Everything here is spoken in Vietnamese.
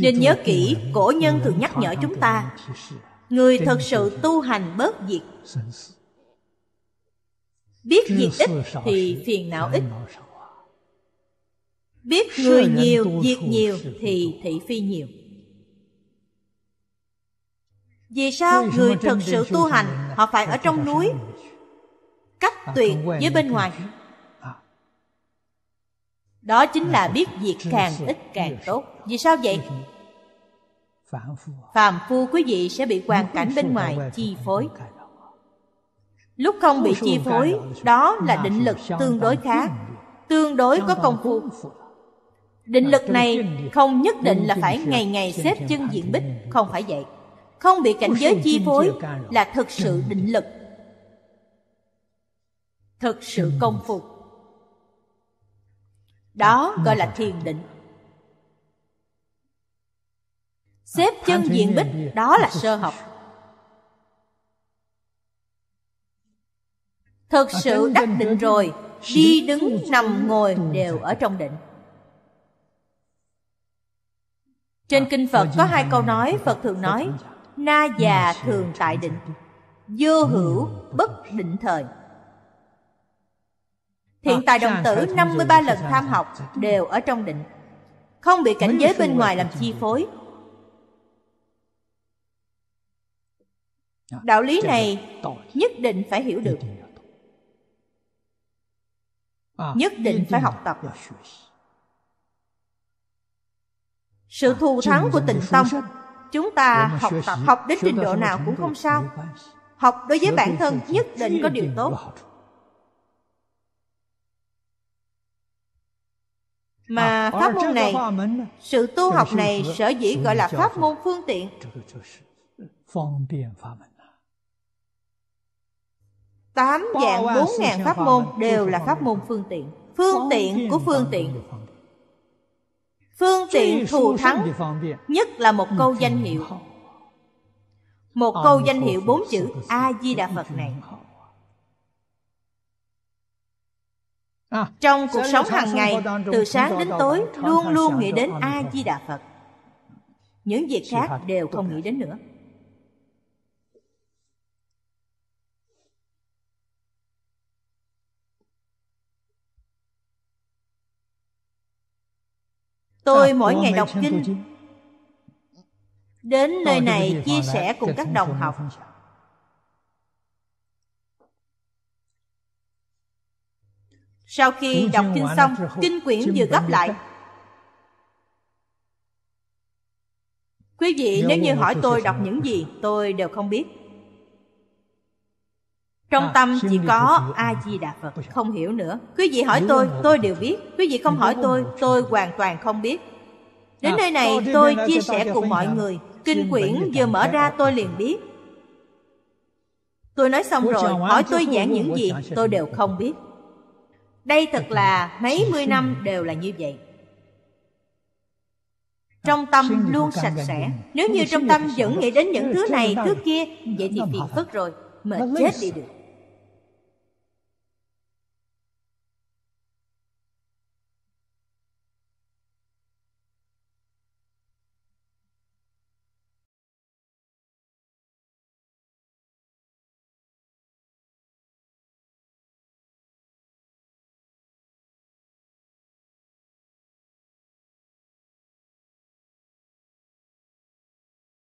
Nên nhớ kỹ, cổ nhân thường nhắc nhở chúng ta Người thật sự tu hành bớt diệt Biết diệt ít thì phiền não ít Biết người nhiều, diệt nhiều thì thị phi nhiều Vì sao người thật sự tu hành Họ phải ở trong núi Cách à, tuyệt với bên ngoài đó chính là biết việc càng ít càng tốt vì sao vậy phàm phu quý vị sẽ bị hoàn cảnh bên ngoài chi phối lúc không bị chi phối đó là định lực tương đối khá tương đối có công phu định lực này không nhất định là phải ngày ngày xếp chân diện bích không phải vậy không bị cảnh giới chi phối là thực sự định lực thực sự công phu đó gọi là thiền định xếp à, chân à, diện bích đó là sơ học thực à, sự đắc định rồi đi đứng nằm ngồi đều ở trong định trên kinh phật có hai câu nói phật thường nói na già thường tại định vô hữu bất định thời Hiện tại đồng tử 53 lần tham học đều ở trong định Không bị cảnh giới bên ngoài làm chi phối dạ, Đạo lý này nhất định phải hiểu được à, Nhất định phải học tập Sự à, thù thắng của tình tâm Chúng ta học tập học đến trình độ nào cũng không sao Học đối với bản thân nhất định có điều tốt mà pháp môn này sự tu học này sở dĩ gọi là pháp môn phương tiện tám dạng bốn ngàn pháp môn đều là pháp môn phương tiện phương tiện của phương tiện phương tiện thù thắng nhất là một câu danh hiệu một câu danh hiệu bốn chữ a di đà phật này À, trong cuộc sống hàng ngày từ sáng đến tối luôn luôn nghĩ đến a di đà phật những việc khác đều không nghĩ đến nữa tôi à, mỗi ngày đọc kinh đến nơi này chia sẻ cùng các đồng học Sau khi đọc kinh xong, kinh quyển vừa gấp lại. Quý vị nếu như hỏi tôi đọc những gì, tôi đều không biết. Trong à, tâm chỉ có A-di-đà Phật, không hiểu nữa. Quý vị hỏi tôi, tôi đều biết. Quý vị không hỏi tôi, tôi hoàn toàn không biết. Đến à, nơi này tôi chia sẻ cùng mọi người. Kinh quyển vừa mở ra tôi liền biết. Tôi nói xong rồi, hỏi tôi giảng những gì, tôi đều không biết đây thật là mấy mươi năm đều là như vậy trong dạ, tâm luôn sạch sẽ nếu như trong tâm vẫn nghĩ đến những thứ này thứ kia dạ, vậy thì phiền phức rồi mệt chết đi được